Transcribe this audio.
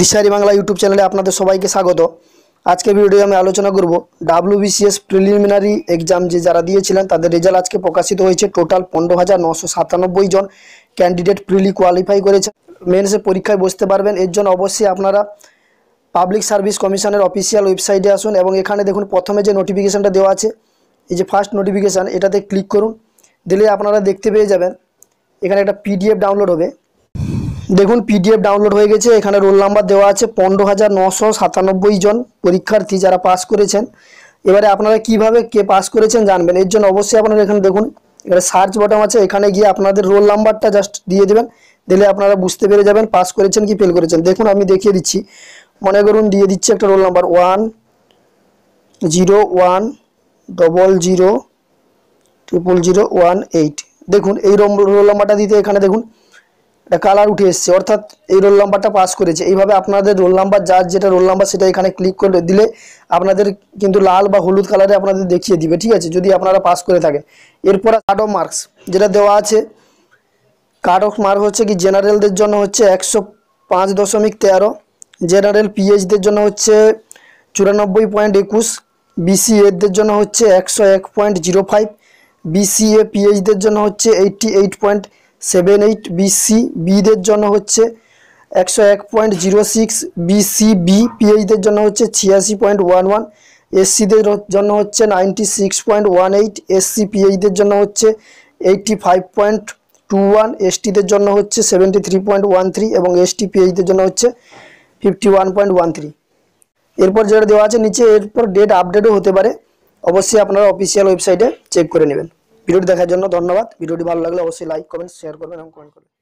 দিশারি Bangla YouTube চ্যানেলে আপনাদের সবাইকে স্বাগত আজকে ভিডিও আমি আলোচনা করব ডাব্লিউবিসিএস প্রিলিমিনারি এক্সাম যে যারা দিয়েছিলেন তাদের রেজাল্ট আজকে প্রকাশিত হয়েছে টোটাল পনেরো হাজার নশো সাতানব্বই জন ক্যান্ডিডেট প্রিলি কোয়ালিফাই করেছে মেন্সে পরীক্ষায় বসতে পারবেন এর জন্য অবশ্যই আপনারা পাবলিক সার্ভিস কমিশনের অফিসিয়াল ওয়েবসাইটে আসুন এবং এখানে দেখুন প্রথমে যে নোটিফিকেশানটা দেওয়া আছে এই যে ফার্স্ট নোটিফিকেশান এটাতে ক্লিক করুন দিলে আপনারা দেখতে পেয়ে যাবেন এখানে একটা পিডিএফ ডাউনলোড হবে দেখুন পিডিএফ ডাউনলোড হয়ে গেছে এখানে রোল নাম্বার দেওয়া আছে পনেরো হাজার নশো সাতানব্বই জন পরীক্ষার্থী যারা পাস করেছেন এবারে আপনারা কিভাবে কে পাস করেছেন জানবেন এর জন্য অবশ্যই আপনারা এখানে দেখুন এবারে সার্চ বটম আছে এখানে গিয়ে আপনাদের রোল নাম্বারটা জাস্ট দিয়ে দেবেন দিলে আপনারা বুঝতে পেরে যাবেন পাস করেছেন কি ফেল করেছেন দেখুন আমি দেখিয়ে দিচ্ছি মনে করুন দিয়ে দিচ্ছি একটা roll number one zero one double zero triple zero one eight দেখুন এই রোল নাম্বারটা দিতে এখানে দেখুন কালার উঠে এসছে অর্থাৎ এই রোল নাম্বারটা পাস করেছে এইভাবে আপনাদের রোল নাম্বার যার যেটা রোল নাম্বার সেটা এখানে ক্লিক করে দিলে আপনাদের কিন্তু লাল বা হলুদ কালারে আপনাদের দেখিয়ে দিবে ঠিক আছে যদি আপনারা পাস করে থাকেন এরপর কার্ড অফ মার্কস যেটা দেওয়া আছে কার্ড অফ মার্ক হচ্ছে কি জেনারেলদের জন্য হচ্ছে একশো পাঁচ দশমিক তেরো জেনারেল পিএইচদের জন্য হচ্ছে চুরানব্বই পয়েন্ট একুশ বিসিএদের জন্য হচ্ছে একশো এক পয়েন্ট জিরো ফাইভ বিসিএ পিএইচদের জন্য হচ্ছে eighty eight point seven eight BC বিদের জন্য হচ্ছে একশো এক পয়েন্ট জিরো সিক্স বিসিবি পিএইচদের জন্য হচ্ছে ছিয়াশি পয়েন্ট ওয়ান ওয়ান এসসিদের জন্য হচ্ছে ninety six point one eight SC পিএইচদের জন্য হচ্ছে eighty five point two one এসটিদের জন্য হচ্ছে seventy three point one three এবং এসটি পিএইচদের জন্য হচ্ছে fifty one point one three এরপর যেটা দেওয়া আছে নিচে এরপর ডেট আপডেটও হতে পারে অবশ্যই আপনারা অফিসিয়াল ওয়েবসাইটে চেক করে নেবেন ভিডিওটি দেখার জন্য ধন্যবাদ ভিডিওটি ভালো লাগলে অবশ্যই লাইক কমেন্ট শেয়ার করবেন এবং কমেন্ট করবেন